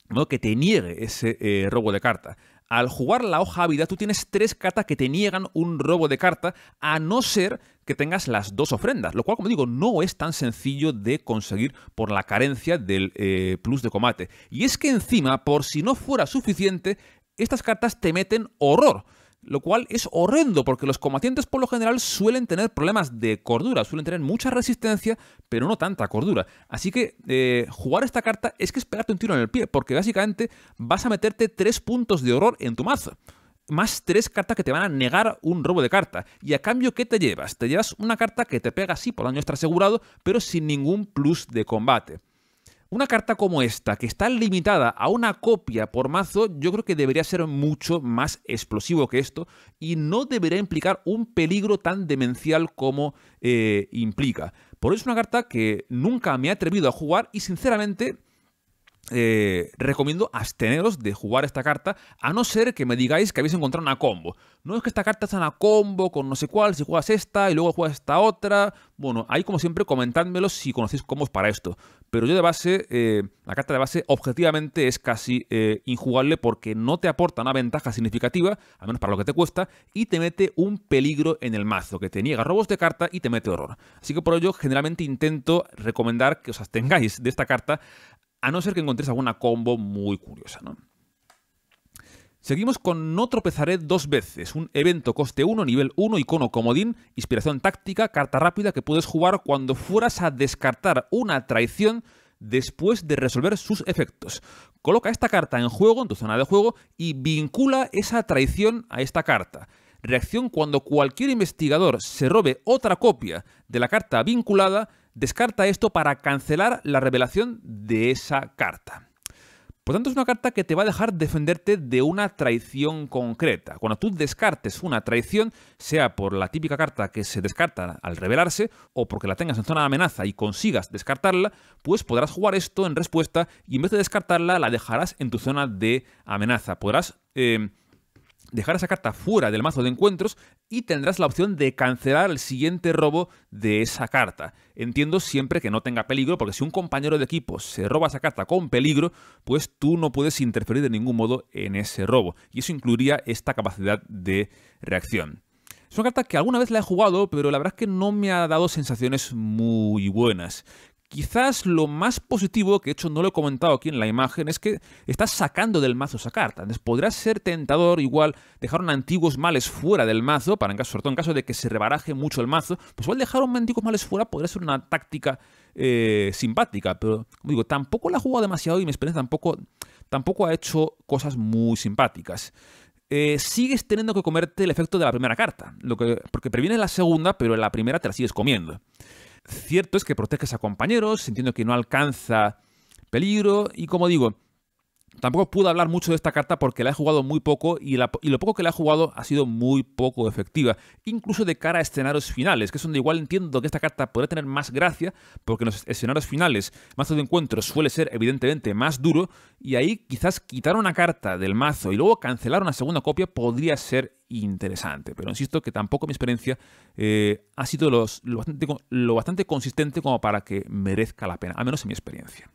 ¿no? que te niegue ese eh, robo de carta. Al jugar la hoja vida, tú tienes tres cartas que te niegan un robo de carta, a no ser que tengas las dos ofrendas, lo cual, como digo, no es tan sencillo de conseguir por la carencia del eh, plus de combate. Y es que encima, por si no fuera suficiente, estas cartas te meten horror lo cual es horrendo porque los combatientes por lo general suelen tener problemas de cordura, suelen tener mucha resistencia, pero no tanta cordura. Así que eh, jugar esta carta es que esperarte un tiro en el pie, porque básicamente vas a meterte 3 puntos de horror en tu mazo. Más 3 cartas que te van a negar un robo de carta. ¿Y a cambio qué te llevas? Te llevas una carta que te pega así por daño extra asegurado, pero sin ningún plus de combate. Una carta como esta, que está limitada a una copia por mazo, yo creo que debería ser mucho más explosivo que esto y no debería implicar un peligro tan demencial como eh, implica. Por eso es una carta que nunca me he atrevido a jugar y sinceramente eh, recomiendo absteneros de jugar esta carta, a no ser que me digáis que habéis encontrado una combo. No es que esta carta sea una combo con no sé cuál, si juegas esta y luego juegas esta otra. Bueno, ahí como siempre comentádmelo si conocéis combos para esto. Pero yo de base, eh, la carta de base objetivamente es casi eh, injugable porque no te aporta una ventaja significativa, al menos para lo que te cuesta, y te mete un peligro en el mazo, que te niega robos de carta y te mete horror. Así que por ello generalmente intento recomendar que os abstengáis de esta carta, a no ser que encontréis alguna combo muy curiosa, ¿no? Seguimos con No tropezaré dos veces, un evento coste 1, nivel 1, icono comodín, inspiración táctica, carta rápida que puedes jugar cuando fueras a descartar una traición después de resolver sus efectos. Coloca esta carta en juego, en tu zona de juego, y vincula esa traición a esta carta. Reacción cuando cualquier investigador se robe otra copia de la carta vinculada, descarta esto para cancelar la revelación de esa carta. Por tanto, es una carta que te va a dejar defenderte de una traición concreta. Cuando tú descartes una traición, sea por la típica carta que se descarta al revelarse, o porque la tengas en zona de amenaza y consigas descartarla, pues podrás jugar esto en respuesta y en vez de descartarla, la dejarás en tu zona de amenaza. Podrás eh, dejar esa carta fuera del mazo de encuentros y tendrás la opción de cancelar el siguiente robo de esa carta. Entiendo siempre que no tenga peligro, porque si un compañero de equipo se roba esa carta con peligro, pues tú no puedes interferir de ningún modo en ese robo. Y eso incluiría esta capacidad de reacción. Es una carta que alguna vez la he jugado, pero la verdad es que no me ha dado sensaciones muy buenas. Quizás lo más positivo, que de hecho no lo he comentado aquí en la imagen, es que estás sacando del mazo esa carta. Entonces podrá ser tentador igual dejar un antiguos males fuera del mazo, para en caso, sobre todo en caso de que se rebaraje mucho el mazo, pues igual dejar un antiguos males fuera podría ser una táctica eh, simpática, pero como digo, tampoco la he jugado demasiado y mi experiencia tampoco, tampoco ha hecho cosas muy simpáticas. Eh, sigues teniendo que comerte el efecto de la primera carta, lo que, porque previene la segunda, pero la primera te la sigues comiendo. Cierto es que proteges a compañeros, sintiendo que no alcanza peligro, y como digo, Tampoco pude hablar mucho de esta carta porque la he jugado muy poco y, lo poco que la he jugado ha sido muy poco efectiva, incluso de cara a escenarios finales, que es donde igual entiendo que esta carta podría tener más gracia, porque en los escenarios finales mazo de encuentro suele ser evidentemente más duro, y ahí quizás quitar una carta del mazo y luego cancelar una segunda copia podría ser interesante. Pero insisto que tampoco mi experiencia eh, ha sido lo, bastante, consistente como para que merezca la pena, al menos en mi experiencia.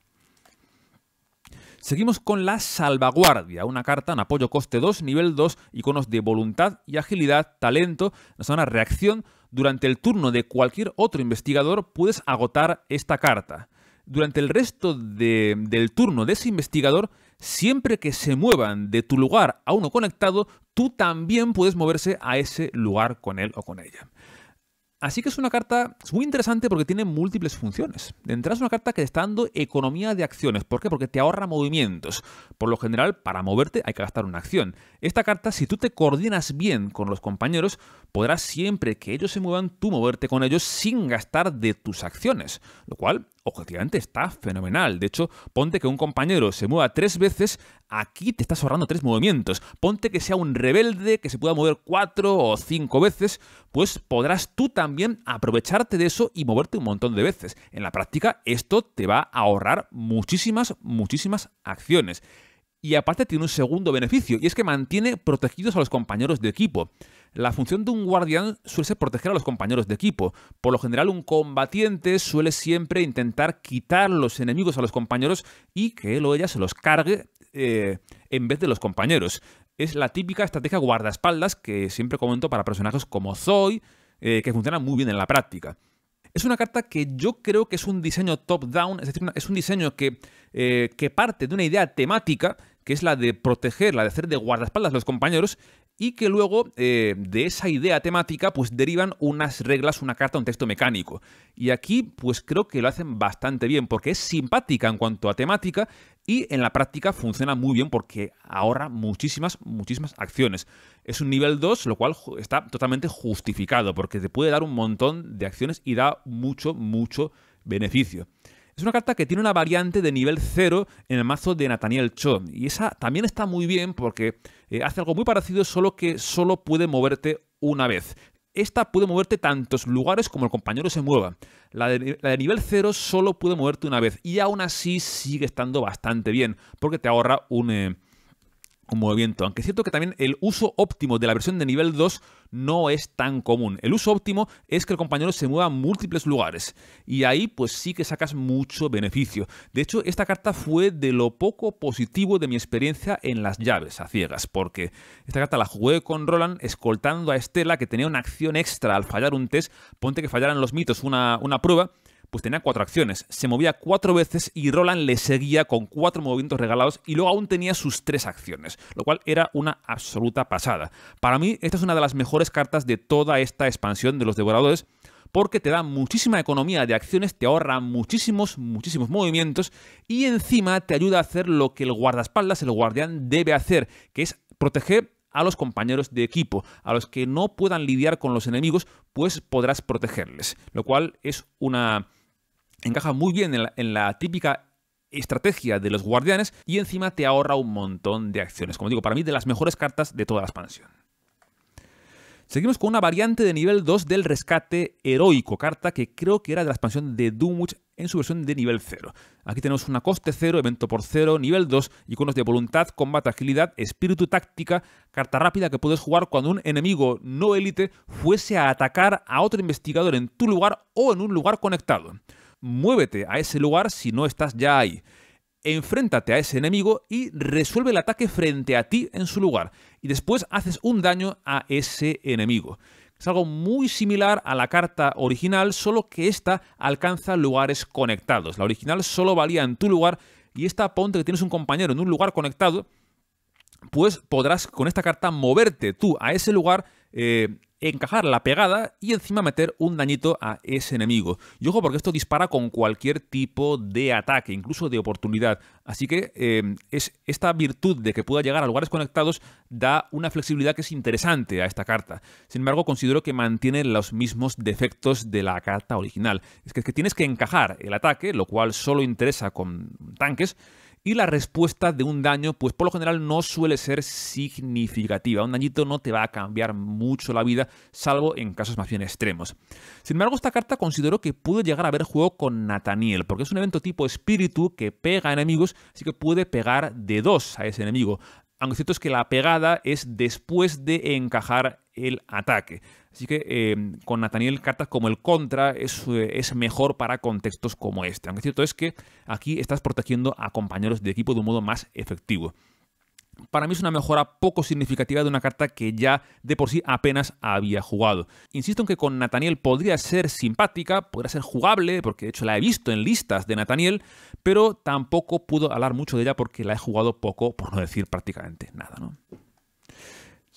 Seguimos con la salvaguardia, una carta en apoyo coste 2, nivel 2, iconos de voluntad y agilidad, talento, nos da una reacción. Durante el turno de cualquier otro investigador puedes agotar esta carta. Durante el resto del turno de ese investigador, siempre que se muevan de tu lugar a uno conectado, tú también puedes moverse a ese lugar con él o con ella. Así que es una carta muy interesante porque tiene múltiples funciones. De una carta que te está dando economía de acciones. ¿Por qué? Porque te ahorra movimientos. Por lo general, para moverte hay que gastar una acción. Esta carta, si tú te coordinas bien con los compañeros, podrás siempre que ellos se muevan, tú moverte con ellos sin gastar de tus acciones. Lo cual, objetivamente, está fenomenal. De hecho, ponte que un compañero se mueva tres veces, aquí te estás ahorrando tres movimientos. Ponte que sea un rebelde que se pueda mover cuatro o cinco veces, pues podrás tú también también aprovecharte de eso y moverte un montón de veces. En la práctica, esto te va a ahorrar muchísimas, muchísimas acciones. Y aparte tiene un segundo beneficio, y es que mantiene protegidos a los compañeros de equipo. La función de un guardián suele ser proteger a los compañeros de equipo. Por lo general, un combatiente suele siempre intentar quitar los enemigos a los compañeros y que él o ella se los cargue eh, en vez de los compañeros. Es la típica estrategia guardaespaldas que siempre comento para personajes como Zoe, eh, que funciona muy bien en la práctica. Es una carta que yo creo que es un diseño top-down, es decir, es un diseño que, eh, que parte de una idea temática, que es la de proteger, la de hacer de guardaespaldas a los compañeros, y que luego eh, de esa idea temática pues derivan unas reglas, una carta, un texto mecánico. Y aquí pues creo que lo hacen bastante bien porque es simpática en cuanto a temática y en la práctica funciona muy bien porque ahorra muchísimas, muchísimas acciones. Es un nivel 2, lo cual está totalmente justificado porque te puede dar un montón de acciones y da mucho, mucho beneficio. Es una carta que tiene una variante de nivel 0 en el mazo de Nathaniel Cho. Y esa también está muy bien porque eh, hace algo muy parecido, solo que solo puede moverte una vez. Esta puede moverte tantos lugares como el compañero se mueva. La de, nivel 0 solo puede moverte una vez y aún así sigue estando bastante bien porque te ahorra un... Eh, un movimiento. Aunque es cierto que también el uso óptimo de la versión de nivel 2 no es tan común. El uso óptimo es que el compañero se mueva a múltiples lugares y ahí pues sí que sacas mucho beneficio. De hecho, esta carta fue de lo poco positivo de mi experiencia en las llaves a ciegas, porque esta carta la jugué con Roland escoltando a Estela que tenía una acción extra al fallar un test, ponte que fallaran los mitos una, una prueba pues tenía cuatro acciones, se movía cuatro veces y Roland le seguía con cuatro movimientos regalados y luego aún tenía sus tres acciones, lo cual era una absoluta pasada. Para mí, esta es una de las mejores cartas de toda esta expansión de los devoradores, porque te da muchísima economía de acciones, te ahorra muchísimos, muchísimos movimientos y encima te ayuda a hacer lo que el guardaespaldas, el guardián, debe hacer, que es proteger a los compañeros de equipo, a los que no puedan lidiar con los enemigos, pues podrás protegerles, lo cual es una encaja muy bien en la, típica estrategia de los guardianes y encima te ahorra un montón de acciones. Como digo, para mí de las mejores cartas de toda la expansión. Seguimos con una variante de nivel 2 del rescate heroico, carta que creo que era de la expansión de Doomwitch en su versión de nivel 0. Aquí tenemos una coste 0, evento por 0, nivel 2, iconos de voluntad, combate, agilidad, espíritu táctica, carta rápida que puedes jugar cuando un enemigo no élite fuese a atacar a otro investigador en tu lugar o en un lugar conectado muévete a ese lugar si no estás ya ahí. Enfréntate a ese enemigo y resuelve el ataque frente a ti en su lugar. Y después haces un daño a ese enemigo. Es algo muy similar a la carta original, solo que esta alcanza lugares conectados. La original solo valía en tu lugar y esta ponte que tienes un compañero en un lugar conectado, pues podrás con esta carta moverte tú a ese lugar eh, encajar la pegada y encima meter un dañito a ese enemigo. Y ojo porque esto dispara con cualquier tipo de ataque, incluso de oportunidad. Así que em, es esta virtud de que pueda llegar a lugares conectados da una flexibilidad que es interesante a esta carta. Sin embargo, considero que mantiene los mismos defectos de la carta original. es que tienes que encajar el ataque, lo cual solo interesa con tanques, y la respuesta de un daño, pues por lo general no suele ser significativa. Un dañito no te va a cambiar mucho la vida, salvo en casos más bien extremos. Sin embargo, esta carta considero que puede llegar a haber juego con Nathaniel, porque es un evento tipo espíritu que pega a enemigos, así que puede pegar de dos a ese enemigo. Aunque cierto es que la pegada es después de encajar el ataque. Así que em, con Nathaniel Cartas como el contra es, eh, es, mejor para contextos como este. Aunque cierto es que aquí estás protegiendo a compañeros de equipo de un modo más efectivo. Para mí es una mejora poco significativa de una carta que ya de por sí apenas había jugado. Insisto en que con Nathaniel podría ser simpática, podría ser jugable, porque de hecho la he visto en listas de Nathaniel, pero tampoco pudo hablar mucho de ella porque la he jugado poco, por no decir prácticamente nada. ¿no?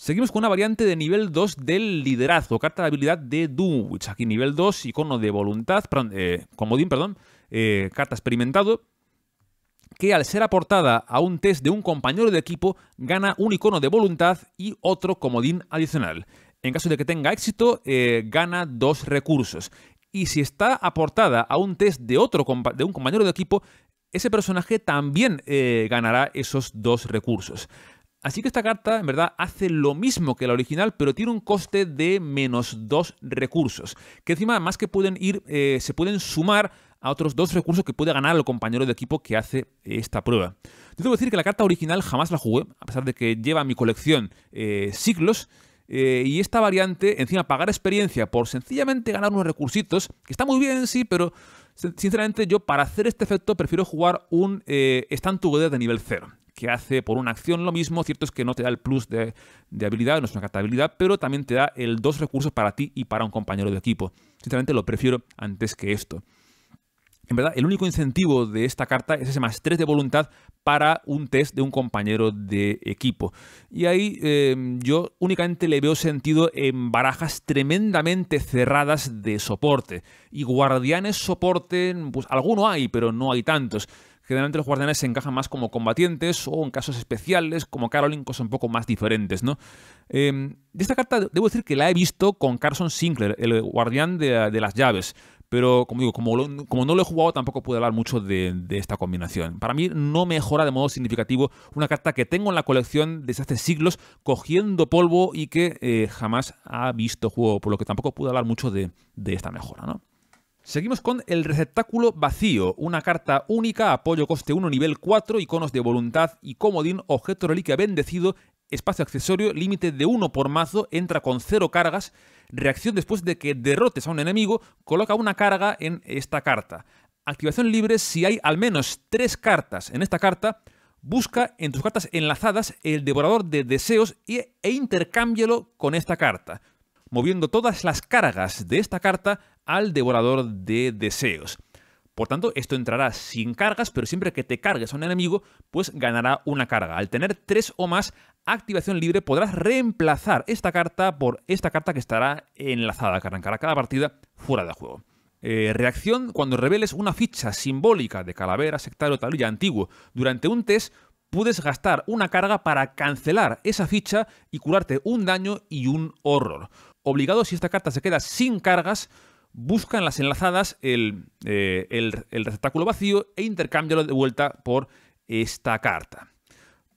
Seguimos con una variante de nivel 2 del liderazgo, carta de habilidad de Dunwich. Aquí nivel 2, icono de voluntad, eh, comodín, perdón, eh, carta experimentado, que al ser aportada a un test de un compañero de equipo, gana un icono de voluntad y otro comodín adicional. En caso de que tenga éxito, eh, gana dos recursos. Y si está aportada a un test de, otro, de un compañero de equipo, ese personaje también ganará esos dos recursos. Así que esta carta, en verdad, hace lo mismo que la original, pero tiene un coste de menos dos recursos. Que encima, más que pueden ir, eh, se pueden sumar a otros dos recursos que puede ganar el compañero de equipo que hace esta prueba. Yo que decir que la carta original jamás la jugué, a pesar de que lleva mi colección eh, siglos. Eh, y esta variante, encima, pagar experiencia por sencillamente ganar unos recursitos, que está muy bien, sí, pero sinceramente yo para hacer este efecto prefiero jugar un eh, de nivel 0 que hace por una acción lo mismo. Cierto es que no te da el plus de, habilidad, no es una carta de habilidad, pero también te da el dos recursos para ti y para un compañero de equipo. Sinceramente lo prefiero antes que esto. En verdad, el único incentivo de esta carta es ese más 3 de voluntad para un test de un compañero de equipo. Y ahí em, yo únicamente le veo sentido en barajas tremendamente cerradas de soporte. Y guardianes soporte, pues alguno hay, pero no hay tantos. Generalmente los guardianes se encajan más como combatientes o en casos especiales, como Caroline, cosas un poco más diferentes, ¿no? Em, de esta carta debo decir que la he visto con Carson Sinclair, el guardián de, las llaves. Pero, como digo, como, no lo he jugado, tampoco puedo hablar mucho de, esta combinación. Para mí no mejora de modo significativo una carta que tengo en la colección desde hace siglos, cogiendo polvo y que eh, jamás ha visto juego, por lo que tampoco puedo hablar mucho de, de esta mejora, ¿no? Seguimos con el receptáculo vacío, una carta única, apoyo coste 1, nivel 4, iconos de voluntad y comodín, objeto reliquia bendecido, espacio accesorio, límite de 1 por mazo, entra con 0 cargas, reacción después de que derrotes a un enemigo, coloca una carga en esta carta. Activación libre si hay al menos 3 cartas en esta carta, busca en tus cartas enlazadas el devorador de deseos e intercámbialo con esta carta moviendo todas las cargas de esta carta al devorador de deseos. Por tanto, esto entrará sin cargas, pero siempre que te cargues a un enemigo, pues ganará una carga. Al tener tres o más, activación libre podrás reemplazar esta carta por esta carta que estará enlazada, que arrancará cada partida fuera de juego. Eh, reacción cuando reveles una ficha simbólica de calavera, sectario o antiguo durante un test, puedes gastar una carga para cancelar esa ficha y curarte un daño y un horror. Obligado, si esta carta se queda sin cargas, en las enlazadas eh, el, receptáculo vacío e intercámbialo de vuelta por esta carta.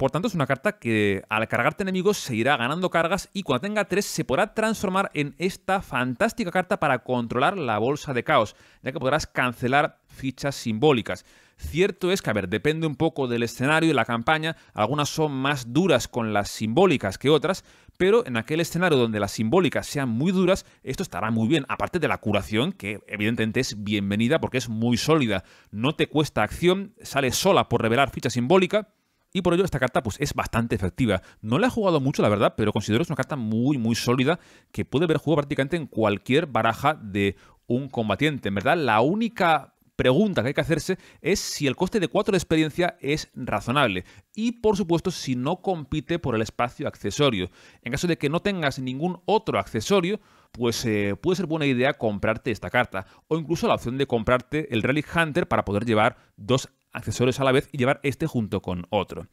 Por tanto, es una carta que al cargarte enemigos se irá ganando cargas y cuando tenga 3 se podrá transformar en esta fantástica carta para controlar la bolsa de caos, ya que podrás cancelar fichas simbólicas. Cierto es que, a ver, depende un poco del escenario y la campaña, algunas son más duras con las simbólicas que otras, pero en aquel escenario donde las simbólicas sean muy duras, esto estará muy bien, aparte de la curación, que evidentemente es bienvenida porque es muy sólida, no te cuesta acción, sale sola por revelar ficha simbólica, y por ello esta carta pues, es bastante efectiva. No la he jugado mucho, la verdad, pero considero que es una carta muy, muy sólida que puede ver juego prácticamente en cualquier baraja de un combatiente. En verdad, la única pregunta que hay que hacerse es si el coste de 4 de experiencia es razonable y por supuesto si no compite por el espacio accesorio. En caso de que no tengas ningún otro accesorio, pues eh, puede ser buena idea comprarte esta carta o incluso la opción de comprarte el Relic Hunter para poder llevar dos accesorios a la vez y llevar este junto con otro.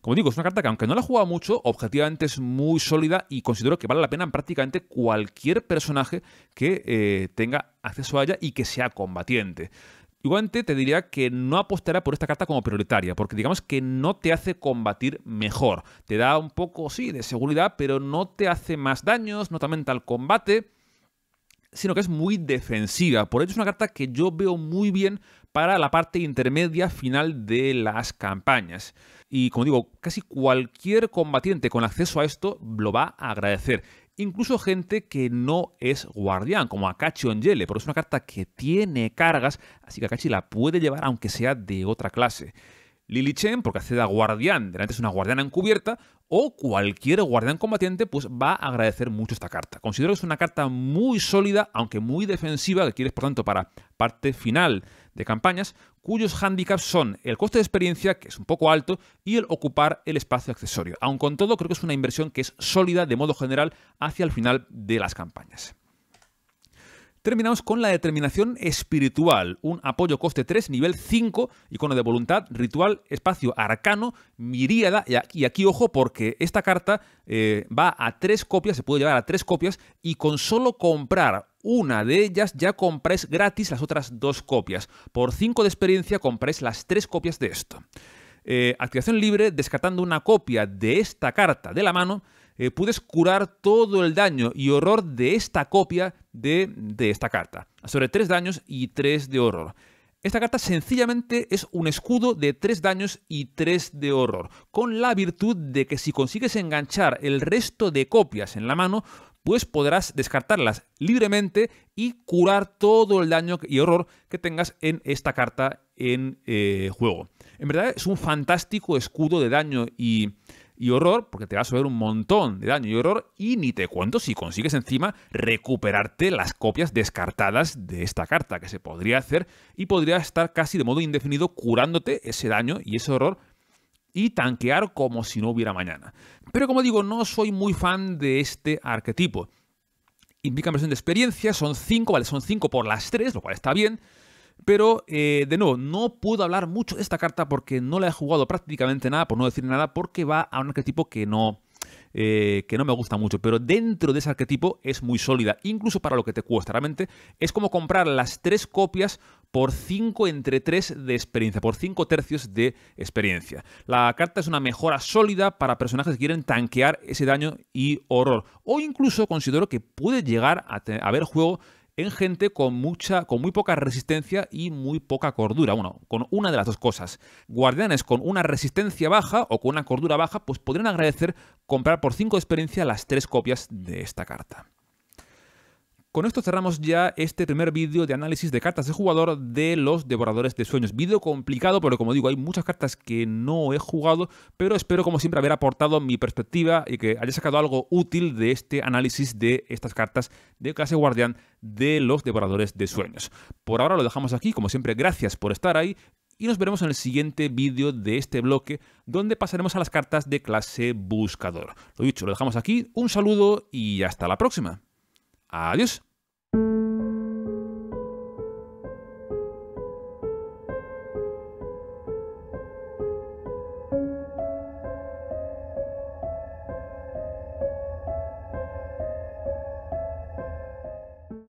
Como digo, es una carta que aunque no la he jugado mucho, objetivamente es muy sólida y considero que vale la pena en prácticamente cualquier personaje que eh, tenga acceso a ella y que sea combatiente. Igualmente te diría que no apostará por esta carta como prioritaria, porque digamos que no te hace combatir mejor. Te da un poco, sí, de seguridad, pero no te hace más daños, no también al combate, sino que es muy defensiva. Por ello es una carta que yo veo muy bien para la parte intermedia final de las campañas. Y como digo, casi cualquier combatiente con acceso a esto lo va a agradecer. Incluso gente que no es guardián, como Akachi Onyele, porque es una carta que tiene cargas, así que Akachi la puede llevar aunque sea de otra clase. Lily Chen, porque hace de guardián, delante es una guardiana encubierta, o cualquier guardián combatiente, pues va a agradecer mucho esta carta. Considero que es una carta muy sólida, aunque muy defensiva, que quieres, por tanto, para parte final de campañas, cuyos hándicaps son el coste de experiencia, que es un poco alto, y el ocupar el espacio accesorio. Aun con todo, creo que es una inversión que es sólida de modo general hacia el final de las campañas. Terminamos con la determinación espiritual, un apoyo coste 3, nivel 5, icono de voluntad, ritual, espacio, arcano, miríada, y aquí, ojo porque esta carta eh, va a tres copias, se puede llevar a tres copias, y con solo comprar una de ellas ya compráis gratis las otras dos copias. Por 5 de experiencia compráis las tres copias de esto. Eh, activación libre, descartando una copia de esta carta de la mano, eh, puedes curar todo el daño y horror de esta copia de, esta carta. Sobre 3 daños y 3 de horror. Esta carta sencillamente es un escudo de 3 daños y 3 de horror, con la virtud de que si consigues enganchar el resto de copias en la mano, pues podrás descartarlas libremente y curar todo el daño y horror que tengas en esta carta en eh, juego. En verdad es un fantástico escudo de daño y, y horror, porque te va a subir un montón de daño y horror, y ni te cuento si consigues encima recuperarte las copias descartadas de esta carta, que se podría hacer y podría estar casi de modo indefinido curándote ese daño y ese horror y tanquear como si no hubiera mañana. Pero como digo, no soy muy fan de este arquetipo. Implica inversión de experiencia, son 5, vale, son 5 por las 3, lo cual está bien. Pero, eh, de nuevo, no puedo hablar mucho de esta carta porque no la he jugado prácticamente nada, por no decir nada, porque va a un arquetipo eh, que no, me gusta mucho. Pero dentro de ese arquetipo es muy sólida, incluso para lo que te cuesta. Realmente es como comprar las tres copias por 5 entre 3 de experiencia, por 5 tercios de experiencia. La carta es una mejora sólida para personajes que quieren tanquear ese daño y horror. O incluso considero que puede llegar a, a ver juego en gente con mucha, con muy poca resistencia y muy poca cordura. Bueno, con una de las dos cosas. Guardianes con una resistencia baja o con una cordura baja, pues podrían agradecer comprar por 5 de experiencia las tres copias de esta carta. Con esto cerramos ya este primer vídeo de análisis de cartas de jugador de los Devoradores de Sueños. Vídeo complicado, pero como digo, hay muchas cartas que no he jugado, pero espero como siempre haber aportado mi perspectiva y que haya sacado algo útil de este análisis de estas cartas de clase guardián de los Devoradores de Sueños. Por ahora lo dejamos aquí, como siempre, gracias por estar ahí y nos veremos en el siguiente vídeo de este bloque donde pasaremos a las cartas de clase buscador. Lo dicho, lo dejamos aquí, un saludo y hasta la próxima. Adiós.